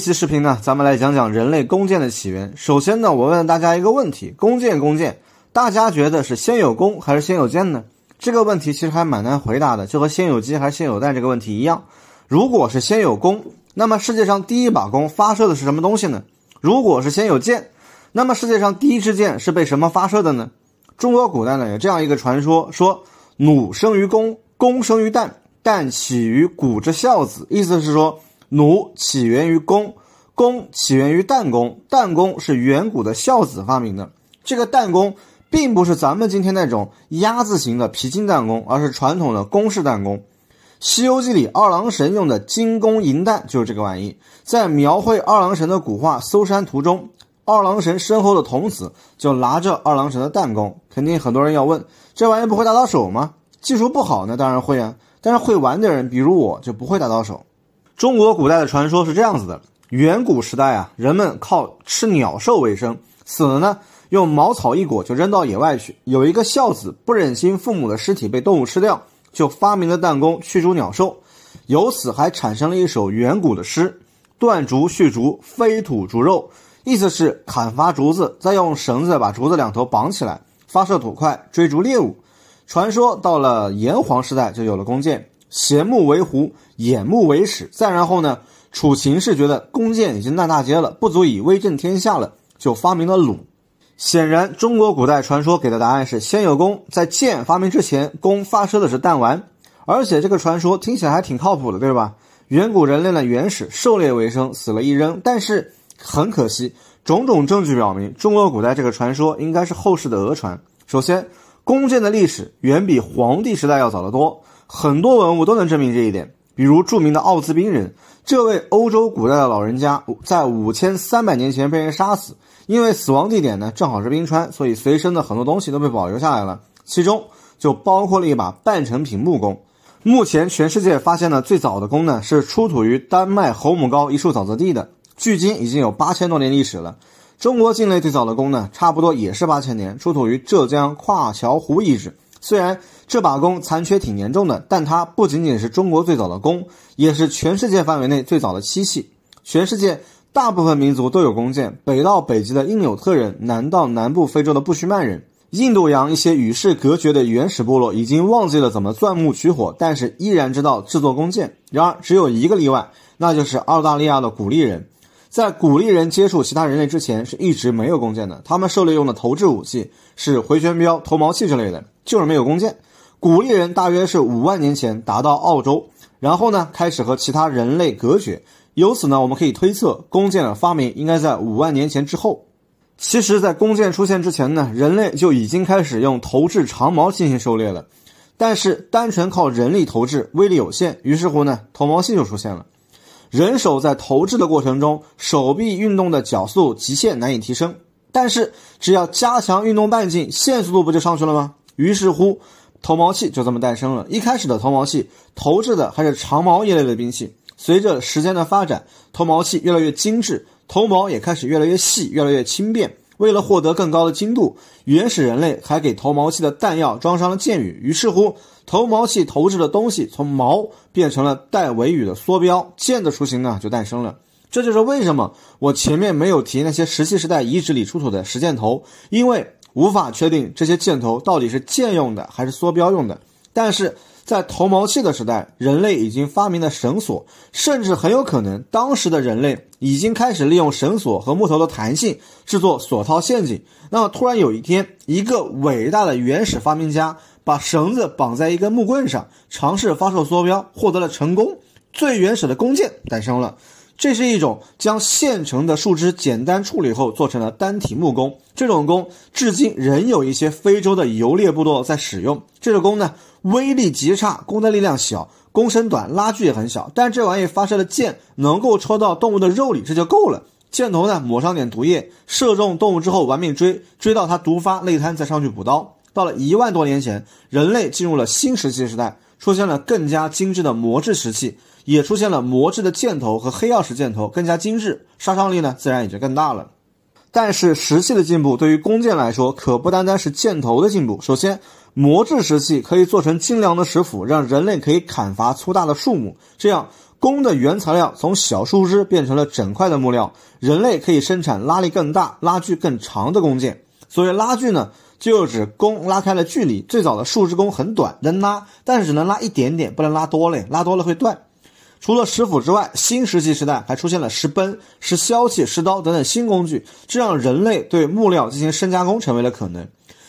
这期视频呢，咱们来讲讲人类弓箭的起源。首先呢，我问大家一个问题：弓箭，弓箭，大家觉得是先有弓还是先有箭呢？这个问题其实还蛮难回答的，就和先有鸡还是先有蛋这个问题一样。如果是先有弓，那么世界上第一把弓发射的是什么东西呢？如果是先有箭，那么世界上第一支箭是被什么发射的呢？中国古代呢有这样一个传说，说弩生于弓，弓生于蛋，蛋起于古之孝子。意思是说。弩起源于弓，弓起源于弹弓，弹弓是远古的孝子发明的。这个弹弓并不是咱们今天那种鸭字形的皮筋弹弓，而是传统的弓式弹弓。《西游记》里二郎神用的金弓银弹就是这个玩意。在描绘二郎神的古画《搜山图》中，二郎神身后的童子就拿着二郎神的弹弓。肯定很多人要问，这玩意不会打到手吗？技术不好那当然会啊，但是会玩的人，比如我就不会打到手。中国古代的传说是这样子的：远古时代啊，人们靠吃鸟兽为生，死了呢，用茅草一裹就扔到野外去。有一个孝子不忍心父母的尸体被动物吃掉，就发明了弹弓驱逐鸟兽，由此还产生了一首远古的诗：“断竹续竹，飞土逐肉。”意思是砍伐竹子，再用绳子把竹子两头绑起来，发射土块追逐猎物。传说到了炎黄时代就有了弓箭。邪目为狐，眼目为矢。再然后呢？楚秦是觉得弓箭已经烂大街了，不足以威震天下了，就发明了弩。显然，中国古代传说给的答案是：先有弓，在箭发明之前，弓发射的是弹丸。而且这个传说听起来还挺靠谱的，对吧？远古人类的原始狩猎为生，死了一扔。但是很可惜，种种证据表明，中国古代这个传说应该是后世的讹传。首先，弓箭的历史远比黄帝时代要早得多。很多文物都能证明这一点，比如著名的奥兹冰人，这位欧洲古代的老人家在五千三百年前被人杀死，因为死亡地点呢正好是冰川，所以随身的很多东西都被保留下来了，其中就包括了一把半成品木弓。目前全世界发现的最早的弓呢，是出土于丹麦侯姆高一处沼泽地的，距今已经有八千多年历史了。中国境内最早的弓呢，差不多也是八千年，出土于浙江跨桥湖遗址。虽然这把弓残缺挺严重的，但它不仅仅是中国最早的弓，也是全世界范围内最早的漆器。全世界大部分民族都有弓箭，北到北极的因纽特人，南到南部非洲的布须曼人，印度洋一些与世隔绝的原始部落已经忘记了怎么钻木取火，但是依然知道制作弓箭。然而只有一个例外，那就是澳大利亚的古利人。在古猎人接触其他人类之前，是一直没有弓箭的。他们狩猎用的投掷武器是回旋镖、投矛器之类的，就是没有弓箭。古猎人大约是五万年前达到澳洲，然后呢开始和其他人类隔绝。由此呢，我们可以推测弓箭的发明应该在五万年前之后。其实，在弓箭出现之前呢，人类就已经开始用投掷长矛进行狩猎了。但是，单纯靠人力投掷威力有限，于是乎呢，投矛器就出现了。人手在投掷的过程中，手臂运动的角速极限难以提升。但是，只要加强运动半径，线速度不就上去了吗？于是乎，投矛器就这么诞生了。一开始的投矛器投掷的还是长矛一类的兵器。随着时间的发展，投矛器越来越精致，投矛也开始越来越细，越来越轻便。为了获得更高的精度，原始人类还给投毛器的弹药装上了箭羽。于是乎，投毛器投掷的东西从矛变成了带尾羽的梭镖，箭的雏形呢就诞生了。这就是为什么我前面没有提那些石器时代遗址里出土的石箭头，因为无法确定这些箭头到底是箭用的还是梭镖用的。但是，在投矛器的时代，人类已经发明了绳索，甚至很有可能，当时的人类已经开始利用绳索和木头的弹性制作索套陷阱。那么，突然有一天，一个伟大的原始发明家把绳子绑在一根木棍上，尝试发射梭镖，获得了成功，最原始的弓箭诞生了。这是一种将现成的树枝简单处理后做成了单体木弓，这种弓至今仍有一些非洲的游猎部落在使用。这个弓呢，威力极差，弓的力量小，弓身短，拉距也很小。但这玩意发射的箭能够戳到动物的肉里，这就够了。箭头呢抹上点毒液，射中动物之后，玩命追，追到它毒发内瘫，再上去补刀。到了一万多年前，人类进入了新石器时代，出现了更加精致的磨制石器。也出现了磨制的箭头和黑曜石箭头，更加精致，杀伤力呢自然也就更大了。但是石器的进步对于弓箭来说，可不单单是箭头的进步。首先，磨制石器可以做成精良的石斧，让人类可以砍伐粗大的树木，这样弓的原材料从小树枝变成了整块的木料，人类可以生产拉力更大、拉距更长的弓箭。所谓拉距呢，就指弓拉开了距离。最早的树枝弓很短，能拉，但是只能拉一点点，不能拉多嘞，拉多了会断。除了石斧之外，新石器时代还出现了石锛、石削器、石刀等等新工具，这让人类对木料进行深加工成为了可能。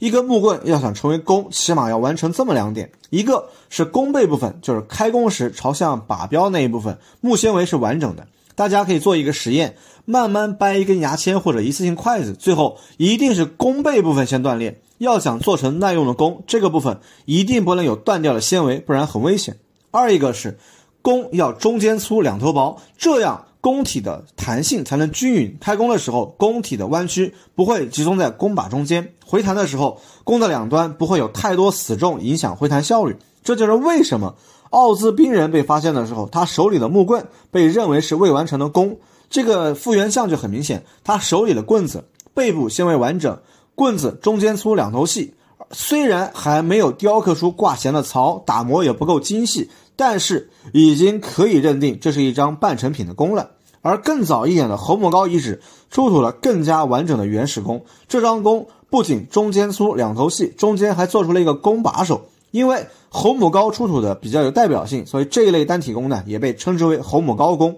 一根木棍要想成为弓，起码要完成这么两点：一个是弓背部分，就是开弓时朝向靶标那一部分，木纤维是完整的。大家可以做一个实验，慢慢掰一根牙签或者一次性筷子，最后一定是弓背部分先断裂。要想做成耐用的弓，这个部分一定不能有断掉的纤维，不然很危险。二一个是。弓要中间粗两头薄，这样弓体的弹性才能均匀。开弓的时候，弓体的弯曲不会集中在弓把中间；回弹的时候，弓的两端不会有太多死重影响回弹效率。这就是为什么奥兹兵人被发现的时候，他手里的木棍被认为是未完成的弓。这个复原像就很明显，他手里的棍子背部纤维完整，棍子中间粗两头细。虽然还没有雕刻出挂弦的槽，打磨也不够精细，但是已经可以认定这是一张半成品的弓了。而更早一点的侯母高遗址出土了更加完整的原始弓，这张弓不仅中间粗两头细，中间还做出了一个弓把手。因为侯母高出土的比较有代表性，所以这一类单体弓呢，也被称之为侯母高弓。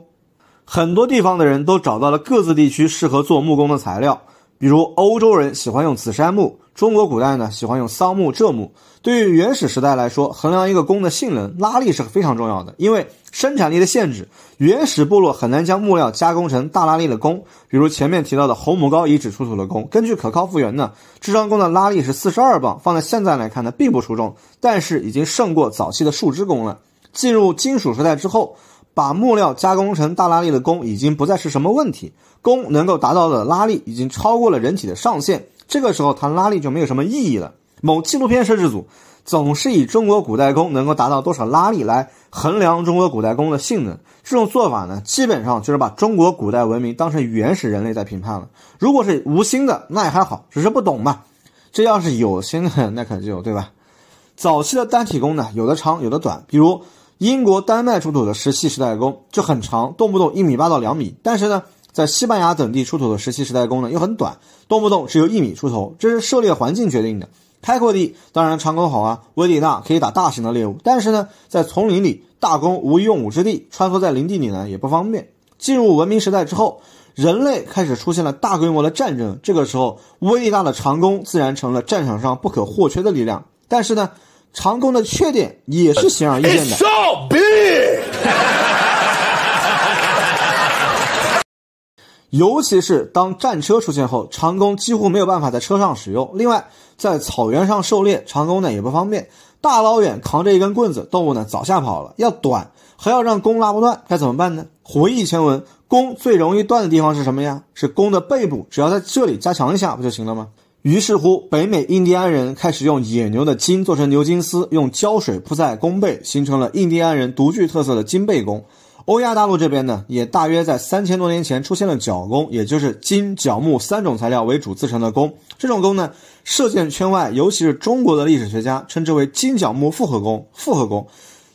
很多地方的人都找到了各自地区适合做木工的材料。比如欧洲人喜欢用紫杉木，中国古代呢喜欢用桑木、柘木。对于原始时代来说，衡量一个弓的性能，拉力是非常重要的。因为生产力的限制，原始部落很难将木料加工成大拉力的弓。比如前面提到的红母高遗址出土的弓，根据可靠复原呢，这张弓的拉力是四十二磅，放在现在来看呢并不出众，但是已经胜过早期的树枝弓了。进入金属时代之后。把木料加工成大拉力的弓已经不再是什么问题，弓能够达到的拉力已经超过了人体的上限，这个时候谈拉力就没有什么意义了。某纪录片摄制组总是以中国古代弓能够达到多少拉力来衡量中国古代弓的性能，这种做法呢，基本上就是把中国古代文明当成原始人类在评判了。如果是无心的，那也还好，只是不懂嘛。这要是有心的，那可就对吧？早期的单体弓呢，有的长，有的短，比如。英国、丹麦出土的石器时代弓就很长，动不动一米八到两米；但是呢，在西班牙等地出土的石器时代弓呢，又很短，动不动只有一米出头。这是狩猎环境决定的。开阔地当然长弓好啊，威力大，可以打大型的猎物；但是呢，在丛林里，大弓无用武之地，穿梭在林地里呢也不方便。进入文明时代之后，人类开始出现了大规模的战争，这个时候威力大的长弓自然成了战场上不可或缺的力量。但是呢？长弓的缺点也是显而易见的，尤其是当战车出现后，长弓几乎没有办法在车上使用。另外，在草原上狩猎，长弓呢也不方便，大老远扛着一根棍子，动物呢早吓跑了。要短，还要让弓拉不断，该怎么办呢？回忆前文，弓最容易断的地方是什么呀？是弓的背部，只要在这里加强一下，不就行了吗？于是乎，北美印第安人开始用野牛的筋做成牛筋丝，用胶水铺在弓背，形成了印第安人独具特色的筋背弓。欧亚大陆这边呢，也大约在三千多年前出现了角弓，也就是金角木三种材料为主制成的弓。这种弓呢，射箭圈外，尤其是中国的历史学家称之为金角木复合弓、复合弓。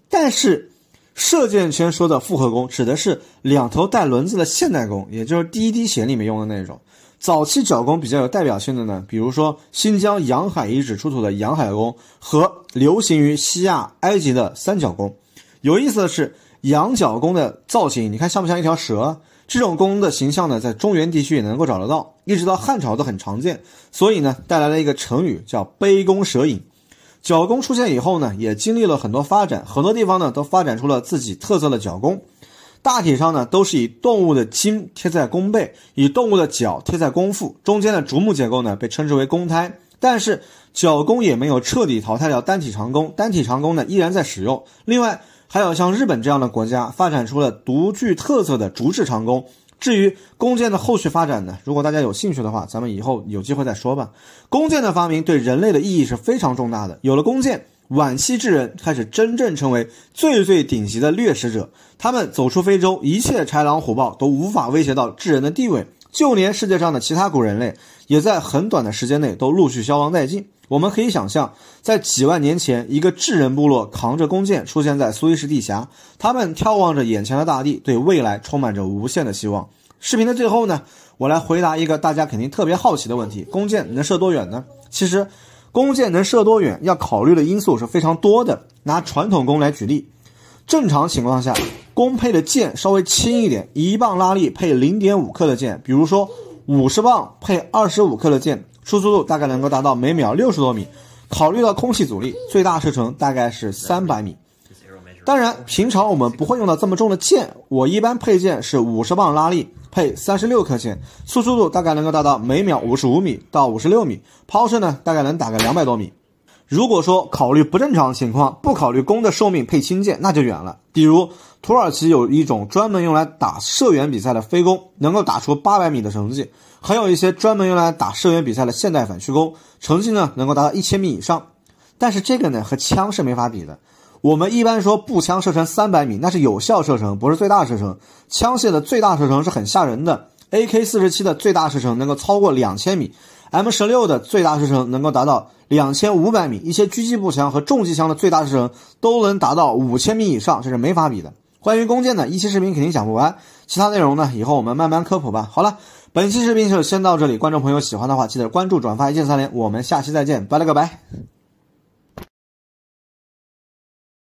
但是，射箭圈说的复合弓指的是两头带轮子的现代弓，也就是第一滴血里面用的那种。早期角弓比较有代表性的呢，比如说新疆羊海遗址出土的羊海弓和流行于西亚埃及的三角弓。有意思的是，羊角弓的造型，你看像不像一条蛇？这种弓的形象呢，在中原地区也能够找得到，一直到汉朝都很常见。所以呢，带来了一个成语叫“杯弓蛇影”。角弓出现以后呢，也经历了很多发展，很多地方呢都发展出了自己特色的角弓。大体上呢，都是以动物的筋贴在弓背，以动物的脚贴在弓腹，中间的竹木结构呢被称之为弓胎。但是，角弓也没有彻底淘汰掉单体长弓，单体长弓呢依然在使用。另外，还有像日本这样的国家发展出了独具特色的竹制长弓。至于弓箭的后续发展呢，如果大家有兴趣的话，咱们以后有机会再说吧。弓箭的发明对人类的意义是非常重大的，有了弓箭。晚期智人开始真正成为最最顶级的掠食者，他们走出非洲，一切豺狼虎豹都无法威胁到智人的地位，就连世界上的其他古人类，也在很短的时间内都陆续消亡殆尽。我们可以想象，在几万年前，一个智人部落扛着弓箭出现在苏伊士地峡，他们眺望着眼前的大地，对未来充满着无限的希望。视频的最后呢，我来回答一个大家肯定特别好奇的问题：弓箭能射多远呢？其实。弓箭能射多远？要考虑的因素是非常多的。拿传统弓来举例，正常情况下，弓配的箭稍微轻一点，一磅拉力配零点五克的箭，比如说五十磅配二十五克的箭，初速度大概能够达到每秒六十多米。考虑到空气阻力，最大射程大概是三百米。当然，平常我们不会用到这么重的箭。我一般配剑是五十磅拉力，配三十六克箭，初速度大概能够达到每秒五十五米到五十六米，抛射呢大概能打个两百多米。如果说考虑不正常情况，不考虑弓的寿命，配轻箭那就远了。比如土耳其有一种专门用来打射远比赛的飞弓，能够打出八百米的成绩；，还有一些专门用来打射远比赛的现代反曲弓，成绩呢能够达到一千米以上。但是这个呢和枪是没法比的。我们一般说步枪射程三百米，那是有效射程，不是最大射程。枪械的最大射程是很吓人的，AK47 的最大射程能够超过两千米，M16 的最大射程能够达到两千五百米，一些狙击步枪和重机枪的最大射程都能达到五千米以上，这是没法比的。关于弓箭呢，一期视频肯定讲不完，其他内容呢，以后我们慢慢科普吧。好了，本期视频就先到这里，观众朋友喜欢的话，记得关注、转发、一键三连，我们下期再见，拜了个拜。